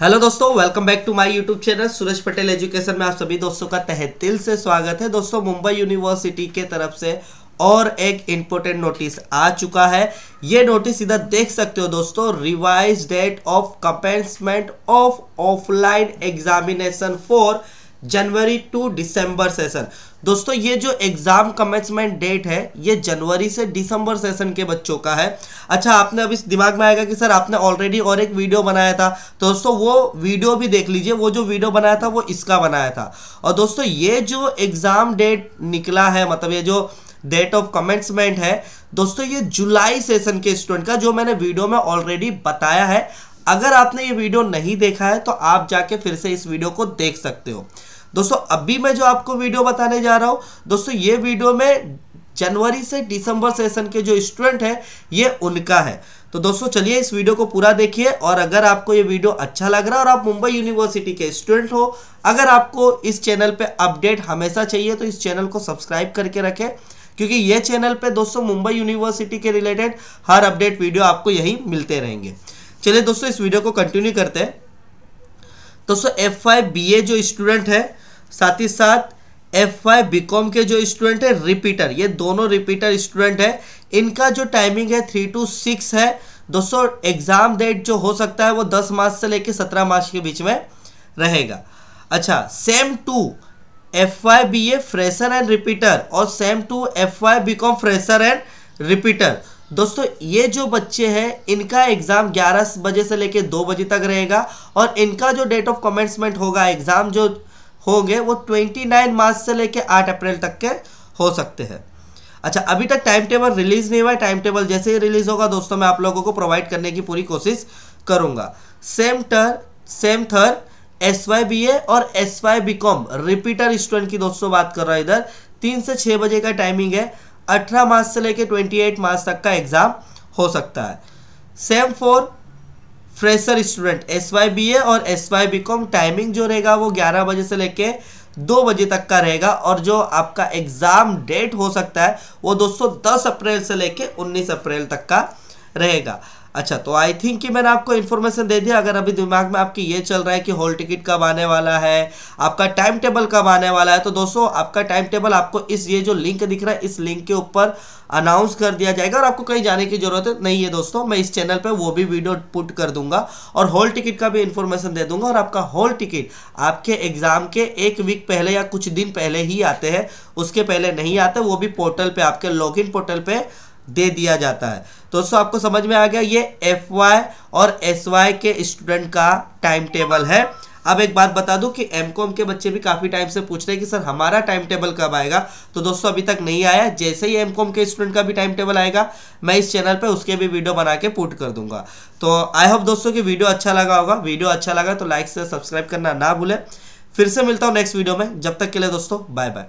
hello दोस्तों welcome back to my YouTube channel Suraj Patel education में आप सभी दोस्तों का तहे दिल से स्वागत है दोस्तों मुंबई यूनिवर्सिटी के तरफ से और एक इम्पोर्टेंट नोटिस आ चुका है ये नोटिस इधर देख सकते हो दोस्तों revise date of commencement of offline examination for January to December session दोस्तों ये जो एग्जाम कमेंसमेंट डेट है ये जनवरी से दिसंबर सेशन के बच्चों का है अच्छा आपने अब इस दिमाग में आएगा कि सर आपने ऑलरेडी और एक वीडियो बनाया था तो दोस्तों वो वीडियो भी देख लीजिए वो जो वीडियो बनाया था वो इसका बनाया था और दोस्तों ये जो एग्ज़ाम डेट निकला है मतलब ये जो डेट ऑफ कमेंसमेंट है दोस्तों ये जुलाई सेशन के स्टूडेंट का जो मैंने वीडियो में ऑलरेडी बताया है अगर आपने ये वीडियो नहीं देखा है तो आप जाके फिर से इस वीडियो को देख सकते हो दोस्तों अभी मैं जो आपको वीडियो बताने जा रहा हूँ दोस्तों ये वीडियो में जनवरी से दिसंबर सेशन के जो स्टूडेंट हैं ये उनका है तो दोस्तों चलिए इस वीडियो को पूरा देखिए और अगर आपको ये वीडियो अच्छा लग रहा है और आप मुंबई यूनिवर्सिटी के स्टूडेंट हो अगर आपको इस चैनल पे अपडेट हमेशा चाहिए तो इस चैनल को सब्सक्राइब करके रखें क्योंकि ये चैनल पे दोस्तों मुंबई यूनिवर्सिटी के रिलेटेड हर अपडेट वीडियो आपको यहीं मिलते रहेंगे चलिए दोस्तों इस वीडियो को कंटिन्यू करते हैं दोस्तों एफ वाई बी ए जो स्टूडेंट है साथ ही साथ एफ वाई बी कॉम के जो स्टूडेंट है रिपीटर ये दोनों रिपीटर स्टूडेंट है इनका जो टाइमिंग है थ्री टू सिक्स है दोस्तों एग्ज़ाम डेट जो हो सकता है वो दस मार्च से लेकर सत्रह मार्च के बीच में रहेगा अच्छा sem two F Y B A fresher and repeater और sem two F Y B com fresher and repeater दोस्तों ये जो बच्चे हैं इनका एग्ज़ाम 11 बजे से लेकर दो बजे तक रहेगा और इनका जो डेट ऑफ कमेंसमेंट होगा एग्ज़ाम जो होंगे वो 29 मार्च से लेकर 8 अप्रैल तक के हो सकते हैं अच्छा अभी तक टाइम टेबल रिलीज़ नहीं हुआ है टाइम टेबल जैसे ही रिलीज़ होगा दोस्तों मैं आप लोगों को प्रोवाइड करने की पूरी कोशिश करूँगा सेम टर सेम थर एस वाई बी ए और S Y B com repeater student की दोस्तों बात कर रहा है इधर तीन से छः बजे का टाइमिंग है अठारह मार्च से लेकर ट्वेंटी एट मार्च तक का एग्ज़ाम हो सकता है same for fresher student S Y B A और S Y B com timing जो रहेगा वो ग्यारह बजे से लेके दो बजे तक का रहेगा और जो आपका एग्ज़ाम डेट हो सकता है वो दोस्तों दस अप्रैल से लेके उन्नीस अप्रैल तक का रहेगा अच्छा तो आई थिंक कि मैंने आपको इन्फॉर्मेशन दे दिया अगर अभी दिमाग में आपकी ये चल रहा है कि हॉल टिकट कब आने वाला है आपका टाइम टेबल कब आने वाला है तो दोस्तों आपका टाइम टेबल आपको इस ये जो लिंक दिख रहा है इस लिंक के ऊपर अनाउंस कर दिया जाएगा और आपको कहीं जाने की जरूरत नहीं है दोस्तों मैं इस चैनल पर वो भी वीडियो पुट कर दूंगा और हॉल टिकट का भी इन्फॉर्मेशन दे दूंगा और आपका हॉल टिकट आपके एग्जाम के एक वीक पहले या कुछ दिन पहले ही आते हैं उसके पहले नहीं आते वो भी पोर्टल पर आपके लॉग पोर्टल पर दे दिया जाता है दोस्तों आपको समझ में आ गया ये एफ वाई और एस वाई के स्टूडेंट का टाइम टेबल है अब एक बात बता दूं कि एम कॉम के बच्चे भी काफ़ी टाइम से पूछ रहे हैं कि सर हमारा टाइम टेबल कब आएगा तो दोस्तों अभी तक नहीं आया जैसे ही एम कॉम के स्टूडेंट का भी टाइम टेबल आएगा मैं इस चैनल पर उसके भी वीडियो बना के पुट कर दूंगा तो आई होप दोस्तों की वीडियो अच्छा लगा होगा वीडियो अच्छा लगा तो लाइक से सब्सक्राइब करना ना भूलें फिर से मिलता हूँ नेक्स्ट वीडियो में जब तक के लिए दोस्तों बाय बाय